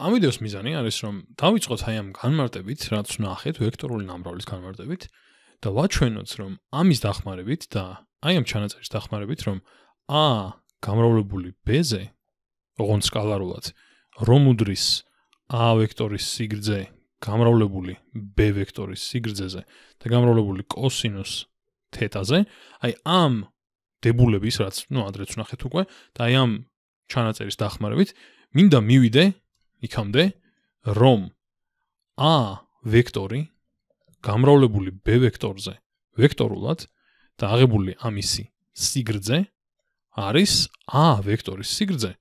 ამ ვიდეოს მიზანი არის რომ დავიწყოთ აი ამ განმარტებით, რაც ნახეთ ვექტორული ნამრავლის განმარტებით და ვაჩვენოთ რომ ამის დახმარებით და აი ამ ჩანაწერის დახმარებით რომ ა გამრავლებული b-ზე ოღონ სკალარულად რომ უდრის ა ვექტორის სიგრძე გამრავლებული b ვექტორის სიგრძეზე და გამრავლებული კოსინუს თეტაზე, აი ამ დებულების რაც ნუ ადრეც ნახეთ უკვე და აი ამ ჩანაწერის დახმარებით მინდა მივიდე იქამდე რომ a ვექტორი გამრავლებული b ვექტორზე ვექტორულად და აღებული ამისი სიგრძე არის a ვექტორის სიგრძე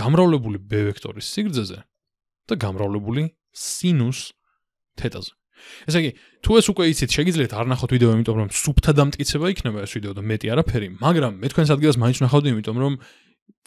გამრავლებული b ვექტორის სიგრძეზე და გამრავლებული sinus თეტაზე ესე იგი თუ ეს უკვე იცით შეგიძლიათ არ ნახოთ ვიდეო იმიტომ რომ სუფთა დამტკიცება იქნება ეს ვიდეო და მეტი არაფერი მაგრამ მე თქვენს ადგილას მაინც ნახავდი იმიტომ რომ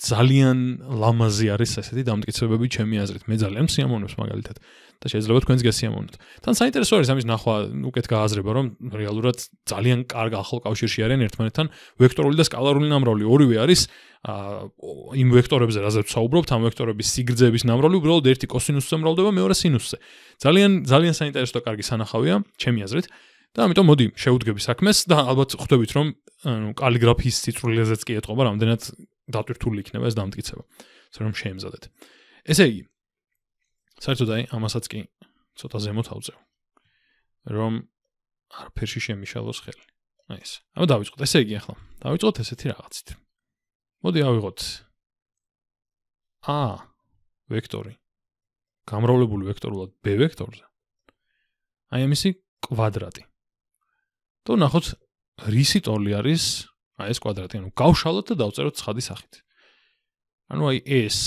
ძალიან ლამაზი არის ესეთი დამტკიცებები ჩემი აზრით. მე ძალიან მსიამოვნებს მაგალითად და შეიძლება თქვენც გესიამოვნოთ. თან საინტერესო არის ამის ნახვა, უკეთ გააზრება, რომ რეალურად ძალიან კარგ ახალ კავშირში არიან ერთმანეთთან ვექტორული და სკალარული ნამრავლი. ორივე არის აა იმ ვექტორებზე, რაზეც საუბრობთ, ამ ვექტორების სიგრძეების ნამრავლი, უბრალოდ ერთი კოსინუსზე მრავლდება მეორე სინუსზე. ძალიან ძალიან საინტერესო კარგი სანახავია ჩემი აზრით. და ამიტომ მოდი შეუდგები საქმეს და ალბათ ხვდებით რომ ანუ კალიგრაფიის სიტრულიზაციაც კი ეტყობა რამდენად დატვირთული იქნება ეს დამტკიცება. ასე რომ შეემზადეთ. ესე იგი საერთოდ აი ამასაც კი ცოტა ზემოთ ავწევ. რომ არაფერში შემიშალოს ხელი. აი ეს. აბა დავიწყოთ. ესე იგი ახლა დავიწყოთ ესეთი რაღაცით. მოდი ავიღოთ a ვექტორი. გამრავლებული ვექტორულად b ვექტორზე. აი ამისი კვადრატი. თუ ნახოთ რისი ტოლი არის აი ეს კვადრატი, ანუ გავშალოთ და დავწეროთ 9-ის სახით. ანუ აი ეს,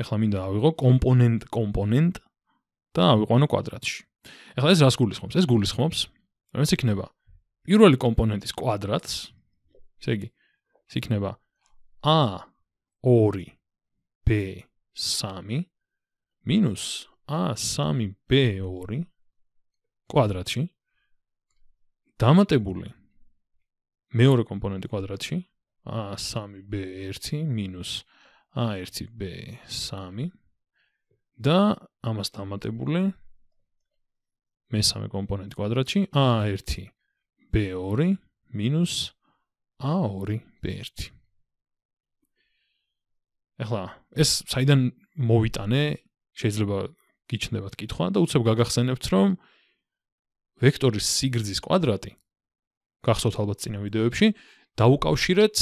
ეხლა მინდა ავიღო კომპონენტ კომპონენტ და ავიყვანო კვადრატში. ეხლა ეს რას გულისხმობს? ეს გულისხმობს, რომ ეს იქნება პირველი კომპონენტის კვადრატს. ესე იგი, ეს იქნება a 2 b 3 მინუს a 3 b 2 კვადრატში დამატებული 3 მეორე კომპონენტი კვადრატში a3b1 a1b3 და ამას დამატებული მესამე კომპონენტი კვადრატში a1b2 a2b1 ახლა ეს საიდან მოვიტანე შეიძლება გიჩნდებათ კითხვა და უცებ გაგახსენებთ რომ ვექტორის სიგრძის კვადრატი გახსოვთ ალბათ წინა ვიდეოებში, დაუკავშირეთ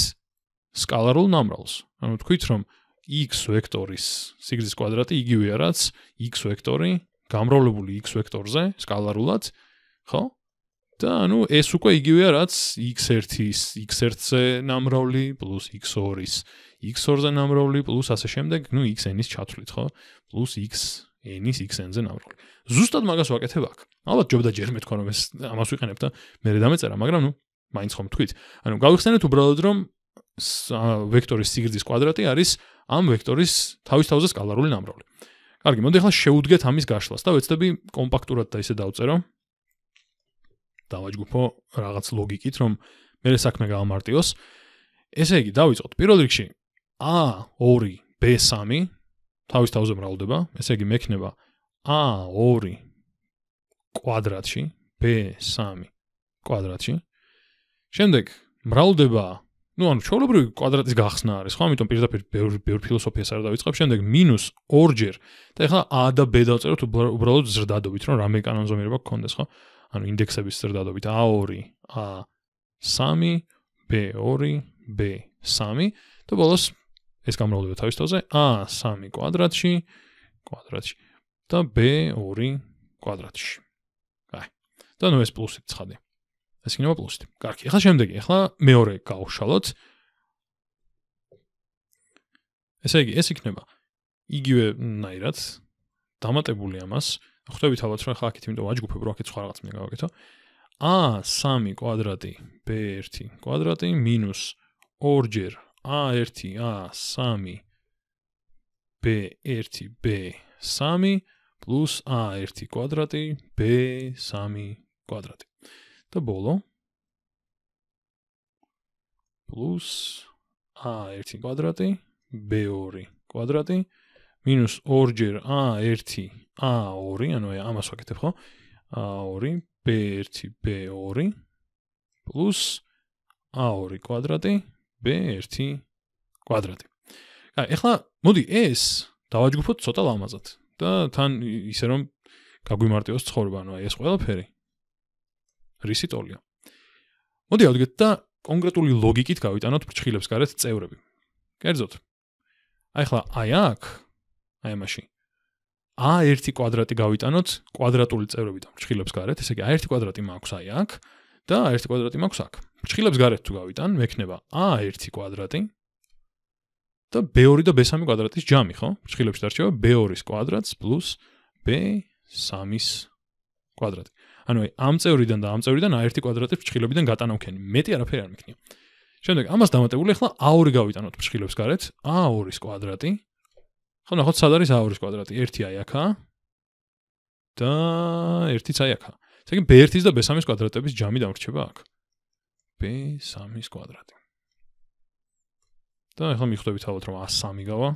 სკალარულ ნამრალს. ანუ თქვით, რომ x ვექტორის სიგრძის კვადრატი იგივე არაც x ვექტორი გამრავლებული x ვექტორზე სკალარულად, ხო? და ანუ s უკვე იგივე არაც x1-ის x1-ზე ნამრავლი პლუს x2-ის x2-ზე ნამრავლი პლუს ასე შემდეგ, ნუ xn-ის ჩათვლით, ხო? პლუს x n-ის xn-ზე ნამრავლი. ზუსტად მაგას ვაკეთებ აქ. ალბათ ჯობდა ჯერ მეთქვა რომ ეს ამას ვიყენებ და მე რე დამეწერა, მაგრამ ნუ მაინც ხომ თქვით. ანუ გავიხსენეთ უბრალოდ რომ ვექტორის სიგრძის კვადრატი არის ამ ვექტორის თავისთავად სკალარული ნამრავლი. კარგი, მოდი ახლა შევუდგეთ ამის გაშლას და ვეცდები კომპაქტურად და ისე დავწერო. დავაჯგუფო რაღაც ლოგიკით, რომ მე რე საქმე გავამარტიოს. ესე იგი, დავიწყოთ პირველ რიგში A2B3 თავისთავად მრავლდება. ესე იგი მექნება a 2 კვადრატში b 3 კვადრატში შემდეგ მრავლდება ну ანუ ჩვეულებრივი კვადრატის გახსნა არის ხო ამიტომ პირდაპირ ბევრი ბევრი ფილოსოფიას არ დავიწყებ შემდეგ მინუს 2 ჯერ და ეხლა a და b დავწეროთ უბრალოდ ზრდადობით რომ რამე კანონზომიერება გქონდეს ხო ანუ ინდექსების ზრდადობით a 2 a 3 b 2 b 3 და ბოლოს ეს გამრავლდება თავის თავზე a 3 კვადრატში კვადრატში 2 და b2 კვადრატში. აი. და ნუ ეს პლუსი წხადი. ეს იქნება პლუსი. კარგი. ახლა შემდეგი, ახლა მეორე გავშალოთ. ესე იგი, ეს იქნება იგივე ნაირად დამატებული ამას. ხვდებით ალბათ რომ ხა აქეთ იმიტომ აჯგუფებ რო აქეთ სხვა რაღაც მინდა გავაკეთო. a 3 კვადრატი b1 კვადრატი მინუს 2 ჯერ a1 a3 b1 b3 plus a 1 კვადრატი b 3 კვადრატი და ბოლო plus a 1 კვადრატი b 2 კვადრატი მინუს 2 ჯერ a 1 a 2 ანუ ამას ვაკეთებ ხო a 2 b 1 b 2 plus a 2 კვადრატი b 1 კვადრატი აი ახლა მოდი ეს დავაჯგუფოთ ცოტა ლამაზად და თან ისე რომ გაგვიმარტიოს ცხოვრება, ანუ აი ეს ყველაფერი რისი ტოლია. მოდი ავდგეთ და კონკრეტული ლოგიკით გავიტანოთ ფრჩხილებს გარეთ წევრები. კერძოდ. აი ხლა აი აქ აი ماشي a1 კვადრატი გავიტანოთ კვადრატული წევრები და ფრჩხილებს გარეთ, ესე იგი a1 კვადრატი მაქვს აი აქ და a1 კვადრატი მაქვს აქ. ფრჩხილებს გარეთ თუ გავიტან, მექნება a1 კვადრატი და B2 და B3 კვადრატის ჯამი, ხო? ფრჩხილებში დარჩება B2-ის კვადრატს პლუს B3-ის კვადრატი. ანუ ამ წევრიდან და ამ წევრიდან აერთი კვადრატი ფრჩხილებიდან გატანავ ხენ. მეტი არაფერი არ მექნია. შემდეგ ამას დამატებული ახლა A2 გავიტანოთ ფრჩხილებს გარეთ. A2-ის კვადრატი. ხო, ნახოთ სად არის A2-ის კვადრატი. 1-ი აი აქა. და 1-იც აი აქა. ესე იგი B1-ის და B3-ის კვადრატების ჯამი დამრჩება აქ. B3-ის კვადრატი. და ახლა მიხვდებით ალბათ რომ 103 გავა.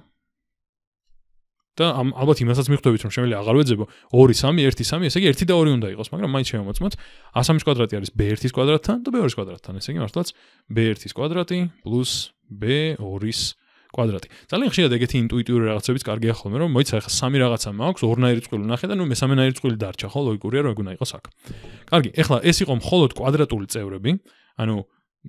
და ამ ალბათ იმასაც მიხვდებით რომ შეიძლება აღარ ვეძებო 2 3 1 3 ესე იგი 1 და 2 უნდა იყოს, მაგრამ მაინც შევამოწმოთ 103 კვადრატი არის b1-ის კვადრატთან და b2-ის კვადრატთან, ესე იგი მართლაც b1-ის კვადრატი პლუს b2-ის კვადრატი. ძალიან ხშირად ეგეთი ინტუიტიური რაღაცებიც კარგია ხოლმე, რომ მოიცა ახლა სამი რაღაცა მაქვს, ორნაირი წვილი ნახე და ნუ მესამენაირი წვილი დარჩა, ხო, ლოგიკურია რომ ეგ უნდა იყოს აქ. კარგი, ეხლა ეს იყო მხოლოდ კვადრატული წევრები, ანუ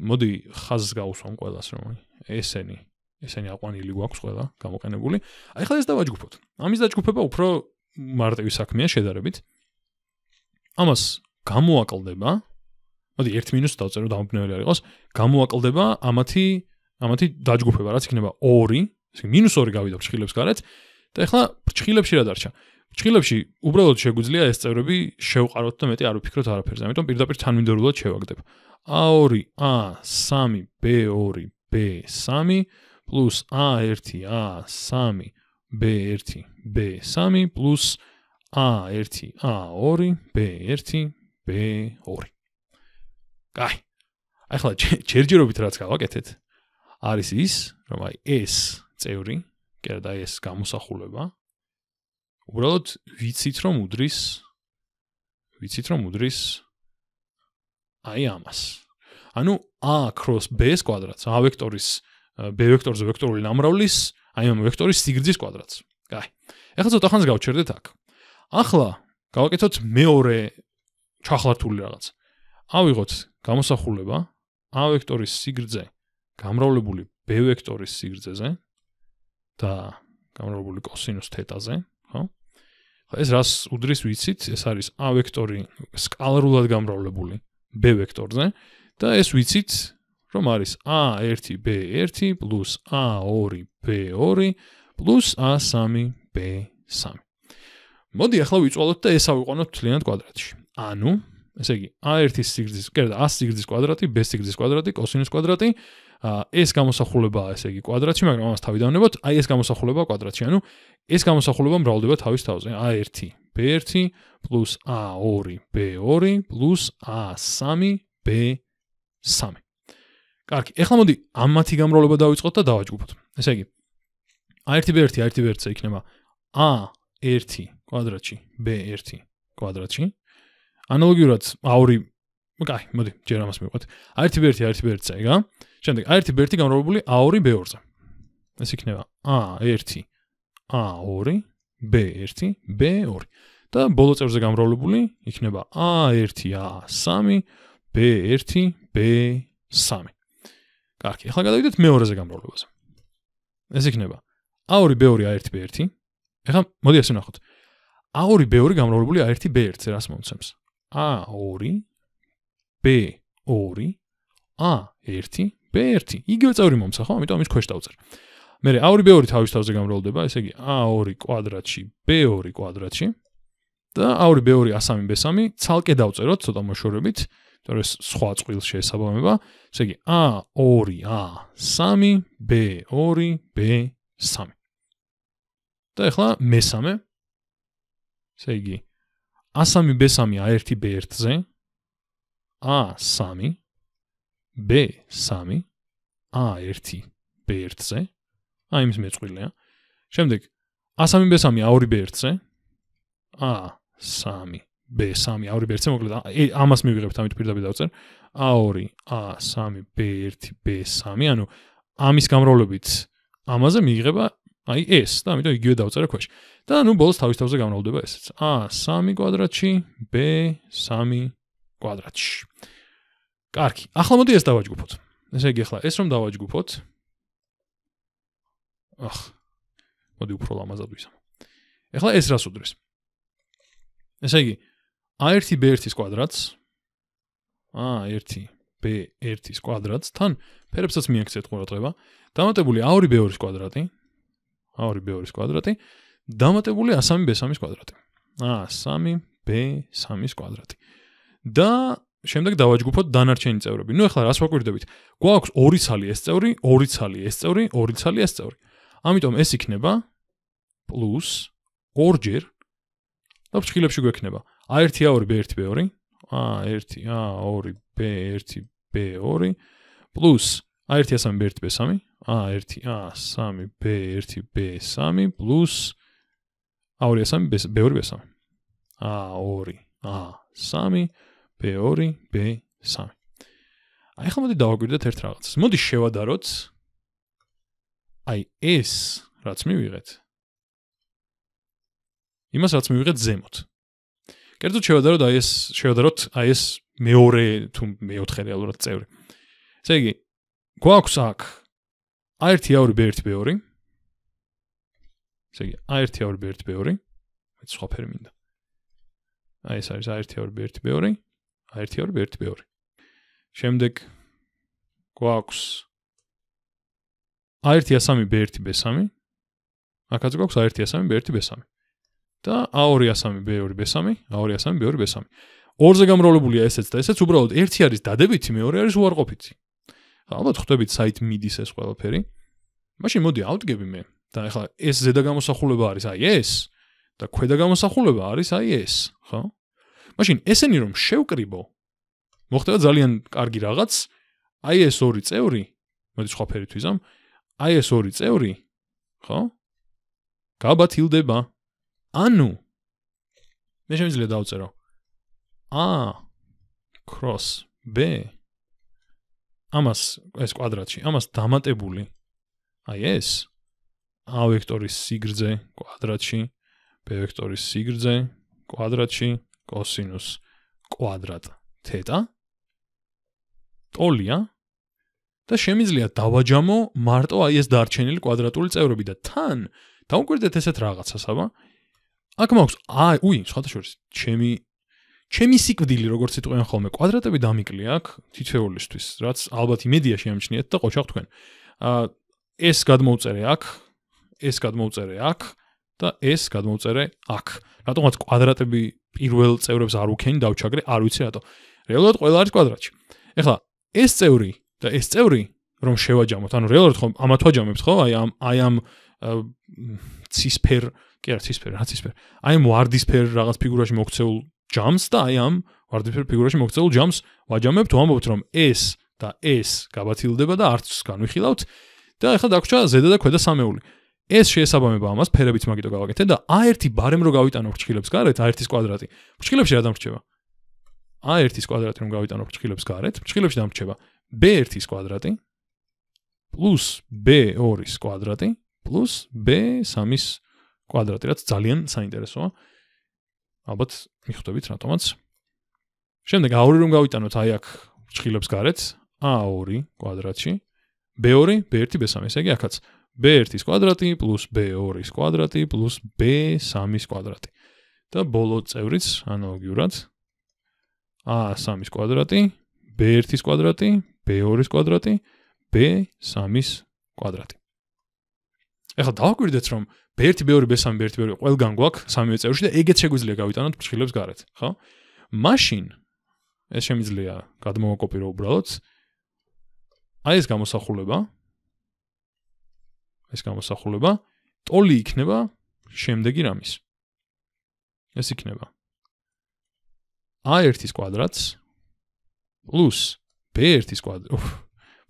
მოდი ხაზს გავუსვამ ყველას რომ მოიცა ესენი ესენი აყვანილი გვაქვს ყველა გამოყენებული აი ხალხს დავაჯგუფოთ ამის დაჯგუფება უფრო მარტივი საქმეა შედარებით ამას გამოაკლდება მოდი 1 მინუს დავწერო დამბნეველი არ იყოს გამოაკლდება ამათი ამათი დაჯგუფება რაც იქნება 2 ესე მინუს 2 გავიდა ფრჩხილებს გარეთ და ეხლა ფრჩხილებში რა დარჩა ფრჩხილებში უბრალოდ შეგვიძლია ეს წევრები შევყაროთ და მეტი არ ვფიქროთ არაფერზე ამიტომ პირდაპირ თანმიმდევრულად შევაგდებ a2 a3 b2 b3 + a1a3 b1 b3 + a1a2 b1 b2 კაი ახლა ჯერჯერობით რაც გავაკეთეთ არის ის რომ აი s წევრი კი არა და s გამოსახულება უბრალოდ ვიცით რომ უდრის ვიცით რომ უდრის აი ამას ანუ a cross b კვადრატს, a ვექტორის b ვექტორზე ვექტორული ნამრავლის, აი ამ ვექტორის სიგრძის კვადრატს. აი. ახლა ცოტა ხანს გავჩერდეთ აქ. ახლა გავაკეთოთ მეორე ჩახლართული რაღაც. ავიღოთ გამოსახულება a ვექტორის სიგრძე გამრავლებული b ვექტორის სიგრძეზე და გამრავლებული cosinus თეტაზე, ხო? ეს რას უდრის ვიცით? ეს არის a ვექტორი სკალარულად გამრავლებული b ვექტორზე და ეს ვიცით, რომ არის a1b1 a2b2 a3b3. მოდი ახლა ვიწვალოთ და ეს ავიყვანოთ მთლიანად კვადრატში. ანუ, ესე იგი, a1-ის სიგრძის, კერძო, a სიგრძის კვადრატი, b სიგრძის კვადრატი, cos-ის კვადრატი, ა ეს გამოსახულებაა, ესე იგი, კვადრატში, მაგრამ ამას თავიდანვე ვნებოთ, აი ეს გამოსახულებაა კვადრატში. ანუ ეს გამოსახულება მრავლდება თავის თავზე. a1b1 a2b2 a3b3. სამი. კარგი, ახლა მოდი ამათი გამრავლება დავიწყოთ და დავაჯგუფოთ. ესე იგი A1B1, A1B1 ზე იქნება A1 კვადრატში, B1 კვადრატში. ანალოგიურად A2 კაი, მოდი, ჯერ ამას მივყვეთ. A1B1, A1B1 ზე, ხა? შემდეგ A1B1 გამრავლებული A2B2-ზე. ეს იქნება A1 A2 B1 B2. და ბოლო წერზე გამრავლებული იქნება A1 A3 B1 3. კარგი, ახლა გადავიდეთ მეორეზე გამრავლებაზე. ეს იქნება a2 b2 a1 b1. ეხლა მოდი ასე ვნახოთ. a2 b2 გამრავლებული a1 b1-ზე რას მომცემს? a2 b2 a1 b1. იგივე წევრი მომცა ხო? ამიტომ ის ქვეშ დავწერ. მე რე a2 b2 თავის თავზე გამრავლდება, ესე იგი a2 კვადრატში b2 კვადრატში და a2 b2 a3 b3 ცალკე დავწეროთ ცოტა მოშორებით. იმიტომ რომ სხვა წვილს შეესაბამება. ესე იგი A 2 A 3 B 2 B 3. და ახლა მესამე. ესე იგი A 3 B 3 A 1 B 1-ზე A 3 B 3 A 1 B 1-ზე. აი ეს მეწყვილეა. შემდეგ A 3 B 3 A 2 B 1-ზე. A 3 B3, A2B1, მოკლედ ამას მივიღებთ ამით პირდაპირ დავწერ. A2, A3, B1, B3, ანუ ამის გამრავლებით ამაზე მიიღება აი ეს და ამიტომ იგივე დავწერა ქვეშ. და ანუ ბოლოს თავის თავზე გამრავლდება ესეც. A3 კვადრატში B3 კვადრატში. კარგი. ახლა მოდი ეს დავაჯგუფოთ. ესე იგი ახლა ეს რომ დავაჯგუფოთ. აх. მოდი უფრო ამაზად ვისამ. ეხლა ეს რას უდრის? ესე იგი, a1b1-ის კვადრატს ა 1b1-ის კვადრატს თან ფერებსაც მიაქცეთ ყურადღება დამატებული a2b2-ის კვადრატი a2b2-ის კვადრატი დამატებული 3b3-ის კვადრატი ა 3b3-ის კვადრატი და შემდეგ დავაჯგუფოთ დანარჩენი წევრები. ნუ ახლა რას ვაკვირდებით? გვაქვს 2 ცალი ეს წევრი, 2 ცალი ეს წევრი, 2 ცალი ეს წევრი. ამიტომ ეს იქნება პლუს 2 ჯერ და ფრჩხილებში გვექნება 3 1 2 b 1 b 2 აა 1 ა 2 b 1 b 2 + 1 3 b 1 b 3 აა 1 ა 3 b 1 b 3 + 2 3 b 2 b 3 ა 2 ა 3 ბ 2 ბ 3 აი ხომ მოდი დავაკვირდეთ ერთ რაღაცას მოდი შევადაროთ აი ეს რაც მივიღეთ იმას რაც მივიღეთ ზემოთ კერძო შევადა რომ აი ეს შევადა რომ აი ეს მეორე თუ მეოთხე რეალურად წევრი. ესე იგი გვაქვს აქ 1 2b1 b2. ესე იგი 1 2b1 b2. მეც სხვა ფერი მინდა. აი ეს არის 1 2b1 b2. 1 2b1 b2. შემდეგ გვაქვს 1 3b1 b3. აქაც გვაქვს 1 3b1 b3. და A2-3B2B3, A2-3B2B3. ორზე გამრავლებულია ესეც და ესეც უბრალოდ ერთი არის დადებითი, მეორე არის უარყოფითი. ალბათ ხვდებით საით მიდის ეს ყველაფერი. მაშინ მოდი ავდგები მე და ახლა ეს ზედა გამოსახულება არის, აი ეს და ქვედა გამოსახულება არის, აი ეს, ხო? მაშინ ესენი რომ შევკრიბო მოხდება ძალიან კარგი რაღაც. აი ეს ორი წევრი, მოდი სხვა ფერით ვიზამ. აი ეს ორი წევრი, ხო? გაბათილდება ანუ მე შემიძლია დავწერო a cross b ამას ეს კვადრატში ამას დამატებული აი ეს a ვექტორის სიგრძე კვადრატში b ვექტორის სიგრძე კვადრატში cosinus კვადრატ თეტა ტოლია და შემიძლია დავაჯამო მარტო აი ეს დარჩენილი კვადრატული წევრები და თან დაუკვირდეთ ესეთ რაღაცას აბა აქ მაქვს აი უი შეხოთაშორის ჩემი ჩემი სიკვდილი როგორც იტყვიან ხოლმე კვადრატები დამიკლი აქ თითეულისთვის რაც ალბათ იმედიაში ამჩნიათ და ყოჩახ თქვენ ა ეს გადმოუწერე აქ ეს გადმოუწერე აქ და ეს გადმოუწერე აქ რატომაც კვადრატები პირველ წევრებს არ უქენი დავჩაგრე არ ვიცი რატო რეალურად ყველა არის კვადრატში ეხლა ეს წევრი და ეს წევრი რომ შევაჯამოთ ანუ რეალურად ხომ ამათვაჯამებს ხო აი ამ აი ამ ცისფერ კი არა ცისფერი რა ცისფერი აი ამ ვარდისფერ რაღაც ფიგურაში მოქცეულ ჯამს და აი ამ ვარდისფერ ფიგურაში მოქცეულ ჯამს ვაჯამებ თუ ამბობთ რომ ეს და ეს გაბათილდება და არც განვიხილავთ და ახლა დაგვრჩა ზედა და ქვედა სამეული ეს შეესაბამება ამას ფერებით მაგითო გავაკეთე და აერთი ბარემ რო გავიტანო ფრჩხილებს გარეთ აერთის კვადრატი ფრჩხილებში რა დამრჩება აერთის კვადრატი რომ გავიტანო ფრჩხილებს გარეთ ფრჩხილებში დამრჩება b1-ის კვადრატი + b2-ის კვადრატი + b3-ის კვადრატი, რაც ძალიან საინტერესოა. ალბათ მიხვდებით რატომაც. შემდეგ A2 რომ გავიტანოთ აი აქ ჭხილებს გარეთ, A2 კვადრატში, B2, B1, B3, ესე იგი ახაც B1-ის კვადრატი + B2-ის კვადრატი + B3-ის კვადრატი. და ბოლო წევრიც ანალოგიურად A3-ის კვადრატი, B1-ის კვადრატი, B2-ის კვადრატი, B3-ის კვადრატი. ახლა დავაკვირდეთ რომ ერთი მეორე მესამე ერთი მეორე ყველგან გვაქვს სამივე წევრი და ეგეც შეგვიძლია გავიტანოთ ფრჩილებს გარეთ, ხო? მაშინ ეს შემიძლია გადმოვაკოპირო უბრალოდ. აი ეს გამოსახულება. ეს გამოსახულება ტოლი იქნება შემდეგი რამის. ეს იქნება a1-ის კვადრატს პლუს b1-ის კვადრატი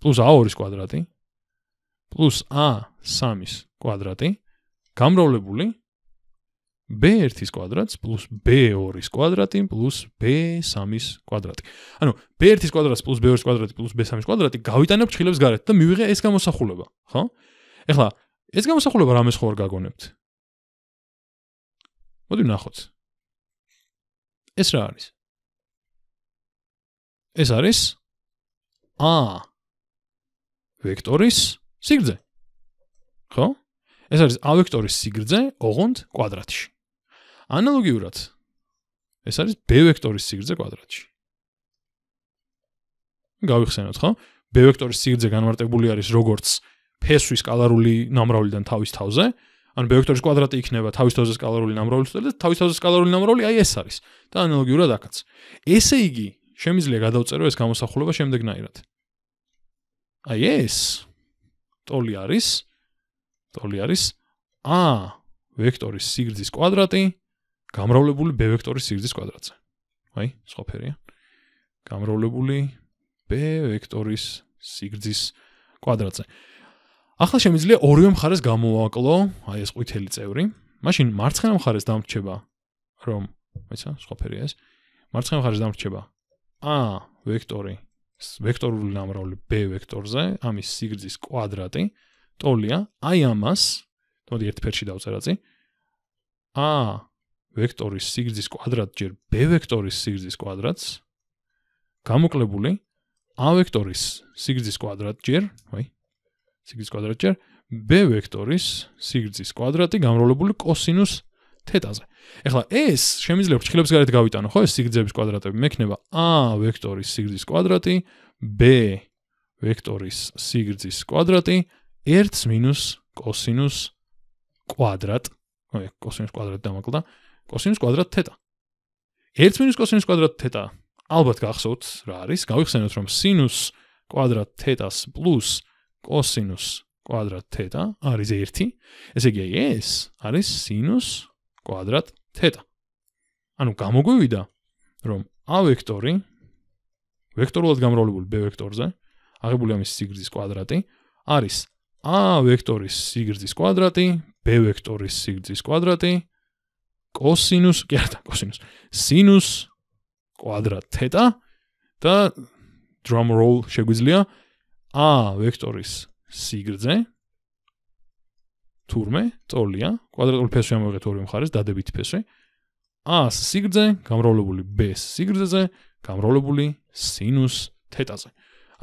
პლუს a2-ის კვადრატი პლუს a3-ის კვადრატი გამრავლებული b1-ის კვადრატს პლუს b2-ის კვადრატი პლუს b3-ის კვადრატი. ანუ b1-ის კვადრატს პლუს b2-ის კვადრატი პლუს b3-ის კვადრატი გავიტანებ ჩხილებს გარეთ და მივიღე ეს გამოსახულება, ხო? ეხლა ეს გამოსახულება რამეს ხوار გაგონებთ? მოდი ნახოთ. ეს რა არის? ეს არის a ვექტორის სიგრძე. ხო? ეს არის ა ვექტორის სიგრძე ოღონდ კვადრატში. ანალოგიურად ეს არის b ვექტორის სიგრძე კვადრატში. გავიხსენოთ ხო? b ვექტორის სიგრძე განმარტებული არის როგორც ფესვის სკალარული ნამრავლიდან თავის თავზე, ან b ვექტორის კვადრატი იქნება თავის თავზე სკალარული ნამრავლის წერტილი და თავის თავზე სკალარული ნამრავლი აი ეს არის და ანალოგიურად აქაც. ესე იგი, შემიძლია გადავწერო ეს გამოსახულება შემდეგნაირად. აი ეს ტოლი არის 0.5 ტოლი არის a ვექტორის სიგრძის კვადრატი გამრავლებული b ვექტორის სიგრძის კვადრატზე. აი, სწორფერია. გამრავლებული b ვექტორის სიგრძის კვადრატზე. ახლა შემიძლია ორივე მხარეს გამოვაკლო, აი ეს ყვითელი წევრი. მაშინ მარცხენა მხარეს დამრჩება რომ, მეცა, სწორფერია ეს. მარცხენა მხარეს დამრჩება a ვექტორი ვექტორული ნამრავლი b ვექტორზე, ამის სიგრძის კვადრატი. ტოლია, აი ამას, მოდი ერთ ფერში დავწერა წი. ა ვექტორის სიგრძის კვადრატ ჯერ b ვექტორის სიგრძის კვადრატს გამოკლებული a ვექტორის სიგრძის კვადრატ ჯერ, ვაი. სიგრძის კვადრატ ჯერ b ვექტორის სიგრძის კვადრატი გამრავლებული კოსინუს თეტაზე. ეხლა ეს შემიძლია ფრჩხილებს გარეთ გავიტანო, ხო, ეს სიგრძების კვადრატები მექნება a ვექტორის სიგრძის კვადრატი b ვექტორის სიგრძის კვადრატი 1 მინუს კოსინუს კვადრატ, ოი, კოსინუს კვადრატ დამაკლდა, კოსინუს კვადრატ თეტა. 1 მინუს კოსინუს კვადრატ თეტა. ალბათ გახსოვთ რა არის, გავიხსენოთ რომ სინუს კვადრატ თეტას პლუს კოსინუს კვადრატ თეტა არის 1. ესე იგი ეს არის სინუს კვადრატ თეტა. ანუ გამოგვივიდა რომ ა ვექტორი ვექტორულად გამრავლებული b ვექტორზე აღებული ამის სიგრძის კვადრატი არის 1 1 a ვექტორის სიგრძის კვადრატი b ვექტორის სიგრძის კვადრატი cosinus კი არა cosinus sinus კვადრატ თეტა და drum roll შეგვიძლია a ვექტორის სიგრძე თურმე წოლია კვადრატული ფესვი ამოიღეთ ორივე მხარეს დადებითი ფესვი a-ს სიგრძე გამრავლებული b-ს სიგრძეზე გამრავლებული sinus თეტაზე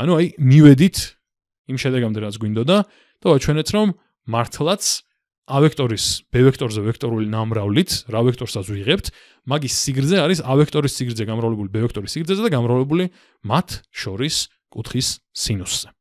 ანუ აი მივედით იმ შედეგამდე რაც გვინდოდა და და აჩვენეთ, რომ მართლაც ა ვექტორის b ვექტორზე ვექტორული ნამრავლით რა ვექტორსაც ვიღებთ, მაგის სიგრძე არის ა ვექტორის სიგრძე გამრავლებული b ვექტორის სიგრძეზე და გამრავლებული მათ შორის კუთხის სინუსზე.